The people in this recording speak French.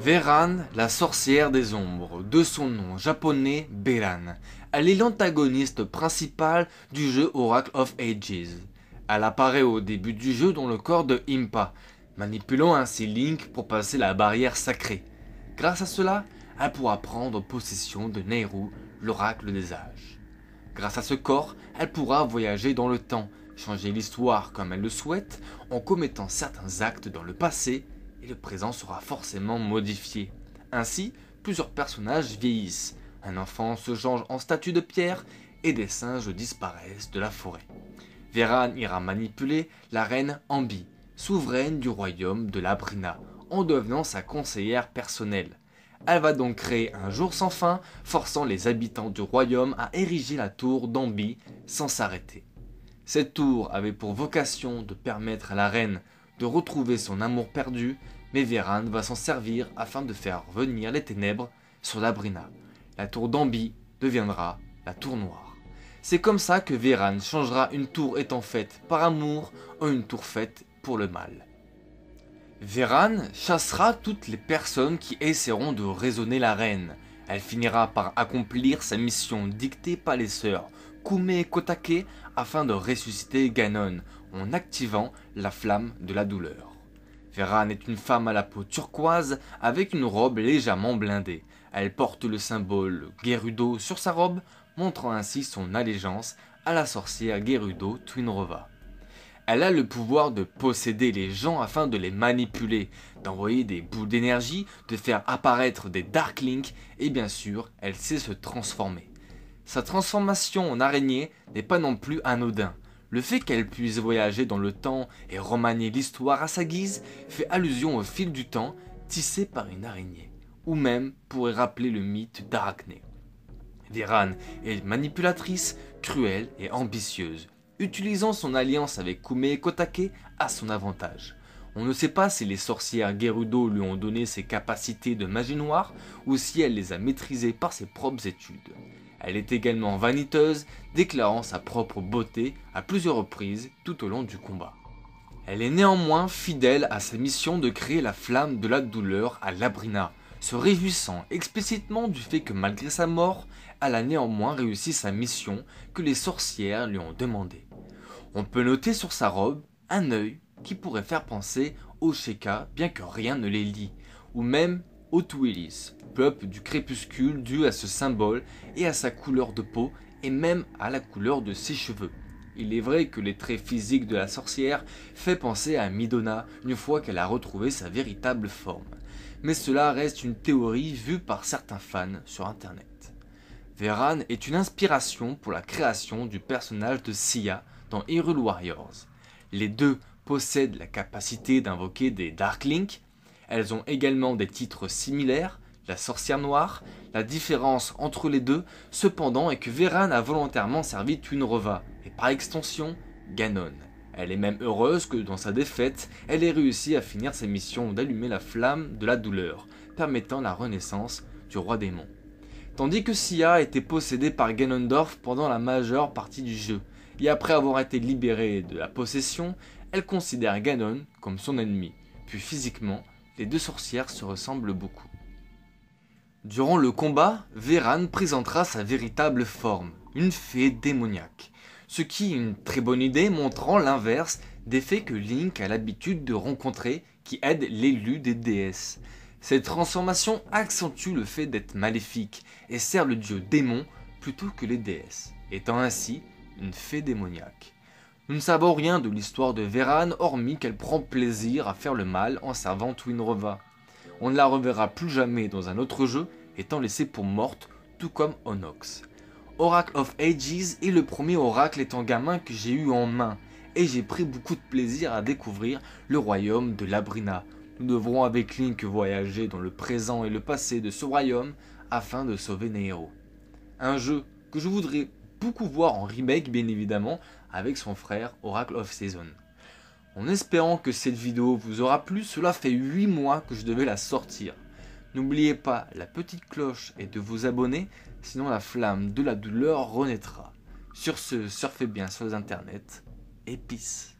Veran, la sorcière des ombres, de son nom japonais Beran. Elle est l'antagoniste principale du jeu Oracle of Ages. Elle apparaît au début du jeu dans le corps de Impa, manipulant ainsi Link pour passer la barrière sacrée. Grâce à cela, elle pourra prendre possession de Nehru, l'oracle des âges. Grâce à ce corps, elle pourra voyager dans le temps, changer l'histoire comme elle le souhaite en commettant certains actes dans le passé et le présent sera forcément modifié. Ainsi, plusieurs personnages vieillissent, un enfant se change en statue de pierre et des singes disparaissent de la forêt. Véran ira manipuler la reine Ambi, souveraine du royaume de Labrina, en devenant sa conseillère personnelle. Elle va donc créer un jour sans fin, forçant les habitants du royaume à ériger la tour d'Ambi sans s'arrêter. Cette tour avait pour vocation de permettre à la reine de retrouver son amour perdu, mais Véran va s'en servir afin de faire venir les ténèbres sur Labrina. La tour d'Ambi deviendra la tour noire. C'est comme ça que Véran changera une tour étant faite par amour en une tour faite pour le mal. Véran chassera toutes les personnes qui essaieront de raisonner la reine. Elle finira par accomplir sa mission dictée par les sœurs Kume et Kotake afin de ressusciter Ganon en activant la flamme de la douleur. Ferran est une femme à la peau turquoise avec une robe légèrement blindée. Elle porte le symbole Gerudo sur sa robe, montrant ainsi son allégeance à la sorcière Gerudo Twinrova. Elle a le pouvoir de posséder les gens afin de les manipuler, d'envoyer des boules d'énergie, de faire apparaître des Dark et bien sûr, elle sait se transformer. Sa transformation en araignée n'est pas non plus anodin. Le fait qu'elle puisse voyager dans le temps et remanier l'histoire à sa guise fait allusion au fil du temps tissé par une araignée, ou même pourrait rappeler le mythe d'Arachné. Viran est manipulatrice, cruelle et ambitieuse, utilisant son alliance avec Kume et Kotake à son avantage. On ne sait pas si les sorcières Gerudo lui ont donné ses capacités de magie noire ou si elle les a maîtrisées par ses propres études. Elle est également vaniteuse, déclarant sa propre beauté à plusieurs reprises tout au long du combat. Elle est néanmoins fidèle à sa mission de créer la flamme de la douleur à Labrina, se réjouissant explicitement du fait que malgré sa mort, elle a néanmoins réussi sa mission que les sorcières lui ont demandée. On peut noter sur sa robe un œil qui pourrait faire penser au Sheka, bien que rien ne les lie, ou même au Tuilis, peuple du crépuscule dû à ce symbole et à sa couleur de peau et même à la couleur de ses cheveux. Il est vrai que les traits physiques de la sorcière fait penser à Midona une fois qu'elle a retrouvé sa véritable forme. Mais cela reste une théorie vue par certains fans sur internet. Veran est une inspiration pour la création du personnage de Sia dans Hyrule Warriors. Les deux possèdent la capacité d'invoquer des Link. Elles ont également des titres similaires, la sorcière noire. La différence entre les deux, cependant, est que Véran a volontairement servi Twinrova et par extension, Ganon. Elle est même heureuse que dans sa défaite, elle ait réussi à finir sa mission d'allumer la flamme de la douleur, permettant la renaissance du roi démon. Tandis que Sia été possédée par Ganondorf pendant la majeure partie du jeu, et après avoir été libérée de la possession, elle considère Ganon comme son ennemi, puis physiquement, les deux sorcières se ressemblent beaucoup. Durant le combat, Véran présentera sa véritable forme, une fée démoniaque, ce qui est une très bonne idée montrant l'inverse des faits que Link a l'habitude de rencontrer qui aident l'élu des déesses. Cette transformation accentue le fait d'être maléfique et sert le dieu démon plutôt que les déesses, étant ainsi une fée démoniaque. Nous ne savons rien de l'histoire de Véran, hormis qu'elle prend plaisir à faire le mal en servant Twinrova. On ne la reverra plus jamais dans un autre jeu, étant laissée pour morte, tout comme Onox. Oracle of Ages est le premier oracle étant gamin que j'ai eu en main, et j'ai pris beaucoup de plaisir à découvrir le royaume de Labrina. Nous devrons avec Link voyager dans le présent et le passé de ce royaume afin de sauver Nero. Un jeu que je voudrais beaucoup voir en remake bien évidemment avec son frère Oracle of Season. En espérant que cette vidéo vous aura plu, cela fait 8 mois que je devais la sortir. N'oubliez pas la petite cloche et de vous abonner, sinon la flamme de la douleur renaîtra. Sur ce, surfez bien sur les internets et peace.